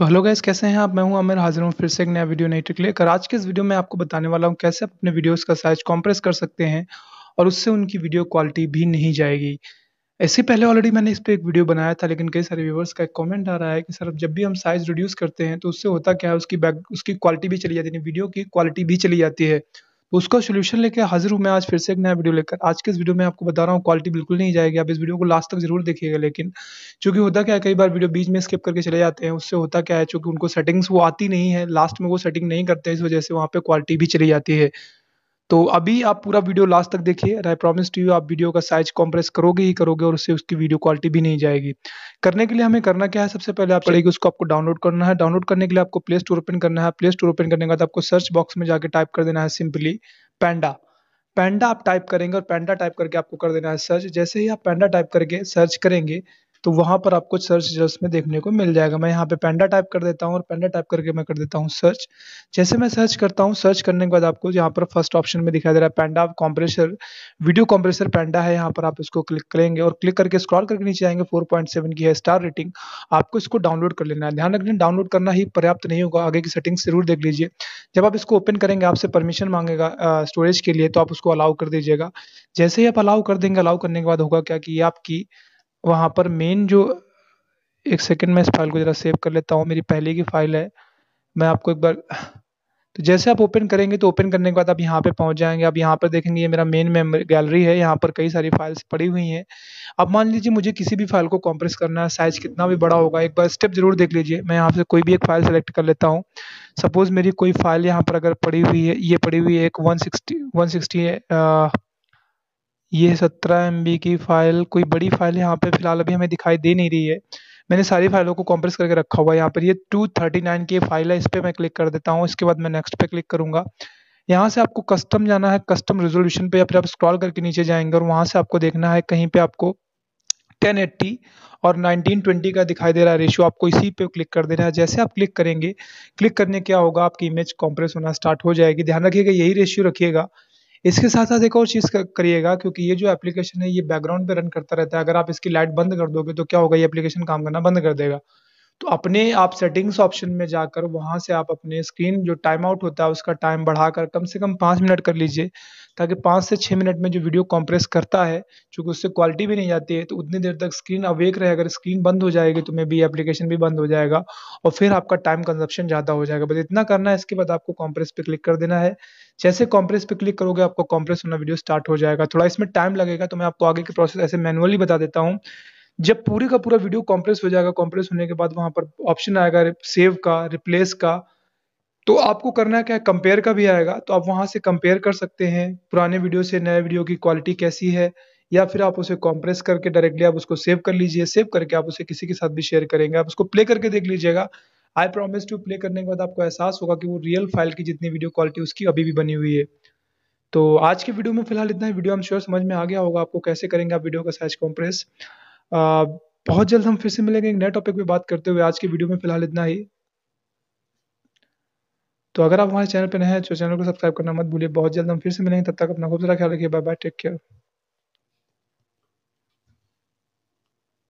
तो hello guys कैसे हैं आप मैं हूं अमर हाजिर हूं फिर से एक नया वीडियो नहीं टिकले कर आज के इस वीडियो में आपको बताने वाला हूं कैसे आप अपने वीडियोस का साइज कॉम्प्रेस कर सकते हैं और उससे उनकी वीडियो क्वालिटी भी नहीं जाएगी ऐसे पहले ऑलरेडी मैंने इस पर एक वीडियो बनाया था लेकिन कई सारे व्यूवर्स का एक कॉमेंट आ रहा है कि सर जब भी हम साइज रिड्यूस करते हैं तो उससे होता क्या है उसकी बैक उसकी क्वालिटी भी चली जाती है वीडियो की क्वालिटी भी चली जाती है उसका सोल्यूशन लेकर हाजिर हूँ मैं आज फिर से एक नया वीडियो लेकर आज के इस वीडियो में आपको बता रहा हूँ क्वालिटी बिल्कुल नहीं जाएगी आप इस वीडियो को लास्ट तक जरूर देखिएगा लेकिन चूंकि होता क्या है कई बार वीडियो बीच में स्किप करके चले जाते हैं उससे होता क्या है चूंकि उनको सेटिंग्स वो आती नहीं है लास्ट में वो सेटिंग नहीं करते इस वजह से वहाँ पर क्वालिटी भी चली जाती है तो अभी आप पूरा वीडियो लास्ट तक देखिए आई प्रॉमिस टू यू आप वीडियो का साइज कॉम्प्रेस करोगे ही करोगे और उससे उसकी वीडियो क्वालिटी भी नहीं जाएगी करने के लिए हमें करना क्या है सबसे पहले आप पड़ेगी उसको आपको डाउनलोड करना है डाउनलोड करने के लिए आपको प्ले स्टोर ओपन करना है प्ले स्टोर ओपन करने के बाद आपको सर्च बॉक्स में जाकर टाइप कर देना है सिंपली पैंडा पैंडा आप टाइप करेंगे और पैंडा टाइप करके आपको कर देना है सर्च जैसे ही आप पैंडा टाइप करके सर्च करेंगे तो वहाँ पर आपको सर्च रिजल्ट में देखने को मिल जाएगा मैं यहाँ पे पेंडा टाइप कर देता हूँ और पेंडा टाइप करके मैं कर देता हूँ सर्च जैसे मैं सर्च करता हूँ सर्च करने के बाद आपको यहाँ पर फर्स्ट ऑप्शन में दिखाई दे रहा है Panda compressor video compressor Panda है यहाँ पर आप इसको क्लिक करेंगे और क्लिक करके स्क्रॉल करके नीचे आएंगे फोर की है स्टार रेटिंग आपको इसको डाउनलोड कर लेना है ध्यान रखना डाउनलोड करना ही पर्याप्त नहीं होगा आगे की सेटिंग जरूर देख लीजिए जब आप इसको ओपन करेंगे आपसे परमिशन मांगेगा स्टोरेज के लिए तो आप उसको अलाउ कर दीजिएगा जैसे ही आप अलाउ कर देंगे अलाउ करने के बाद होगा क्या कि आपकी वहाँ पर मेन जो एक सेकंड में इस फाइल को ज़रा सेव कर लेता हूँ मेरी पहले की फाइल है मैं आपको एक बार तो जैसे आप ओपन करेंगे तो ओपन करने के बाद आप यहाँ पे पहुँच जाएंगे आप यहाँ पर देखेंगे ये मेरा मेन मेमोरी गैलरी है यहाँ पर कई सारी फाइल्स पड़ी हुई हैं अब मान लीजिए मुझे किसी भी फाइल को कॉम्प्रेस करना है साइज़ कितना भी बड़ा होगा एक बार स्टेप ज़रूर देख लीजिए मैं यहाँ से कोई भी एक फाइल सेलेक्ट कर लेता हूँ सपोज़ मेरी कोई फाइल यहाँ पर अगर पड़ी हुई है ये पड़ी हुई है एक वन सिक्सटी वन सिक्सटी ये सत्रह एम की फ़ाइल कोई बड़ी फ़ाइल यहाँ पे फ़िलहाल अभी हमें दिखाई दे नहीं रही है मैंने सारी फाइलों को कॉम्प्रेस करके रखा हुआ है यहाँ पर ये टू थर्टी नाइन की फाइल है इस पर मैं क्लिक कर देता हूँ इसके बाद मैं नेक्स्ट पे क्लिक करूँगा यहाँ से आपको कस्टम जाना है कस्टम रेजोल्यूशन पे या फिर आप स्क्रॉल करके नीचे जाएंगे और वहाँ से आपको देखना है कहीं पे आपको टेन और 1920 का दिखाई दे रहा है रेशियो आपको इसी पे क्लिक कर देना है जैसे आप क्लिक करेंगे क्लिक करने क्या होगा आपकी इमेज कॉम्प्रेस होना स्टार्ट हो जाएगी ध्यान रखिएगा यही रेशियो रखिएगा इसके साथ साथ एक और चीज़ करिएगा क्योंकि ये जो एप्लीकेशन है ये बैकग्राउंड पे रन करता रहता है अगर आप इसकी लाइट बंद कर दोगे तो क्या होगा ये एप्लीकेशन काम करना बंद कर देगा तो अपने आप सेटिंग्स ऑप्शन में जाकर वहाँ से आप अपने स्क्रीन जो टाइम आउट होता है उसका टाइम बढ़ाकर कम से कम पाँच मिनट कर लीजिए ताकि पाँच से छः मिनट में जो वीडियो कंप्रेस करता है चूँकि उससे क्वालिटी भी नहीं जाती है तो उतनी देर तक स्क्रीन अवेक रहे अगर स्क्रीन बंद हो जाएगी तो मे बी एप्लीकेशन भी बंद हो जाएगा और फिर आपका टाइम कंजप्शन ज़्यादा हो जाएगा बस इतना करना है इसके बाद आपको कॉम्प्रेस पर क्लिक कर देना है जैसे कॉम्प्रेस पर क्लिक करोगे आपको कॉम्प्रेस होना वीडियो स्टार्ट हो जाएगा थोड़ा इसमें टाइम लगेगा तो मैं आपको आगे के प्रोसेस ऐसे मैनुअली बता देता हूँ जब पूरे का पूरा वीडियो कॉम्प्रेस हो जाएगा कॉम्प्रेस होने के बाद वहां पर ऑप्शन आएगा सेव का रिप्लेस का तो आपको करना क्या है कंपेयर का भी आएगा तो आप वहां से कंपेयर कर सकते हैं पुराने वीडियो से नए वीडियो की क्वालिटी कैसी है या फिर आप उसे कॉम्प्रेस करके डायरेक्टली आप उसको सेव कर लीजिए सेव करके आप उसे किसी के साथ भी शेयर करेंगे आप उसको प्ले करके देख लीजिएगा आई प्रॉमिस टू प्ले करने के बाद आपको एहसास होगा कि वो रियल फाइल की जितनी वीडियो क्वालिटी उसकी अभी भी बनी हुई है तो आज के वीडियो में फिलहाल इतना ही वीडियो हम श्योर समझ में आ गया होगा आपको कैसे करेंगे आप वीडियो का साइज कॉम्प्रेस बहुत जल्द हम फिर से मिलेंगे एक नए टॉपिक पे बात करते हुए आज की वीडियो में फिलहाल इतना ही तो अगर आप हमारे चैनल पर नए हैं तो चैनल को सब्सक्राइब करना मत भूलिए बहुत जल्द हम फिर से मिलेंगे तब तक अपना खूब सारा ख्याल रखिए बाय बाय टेक केयर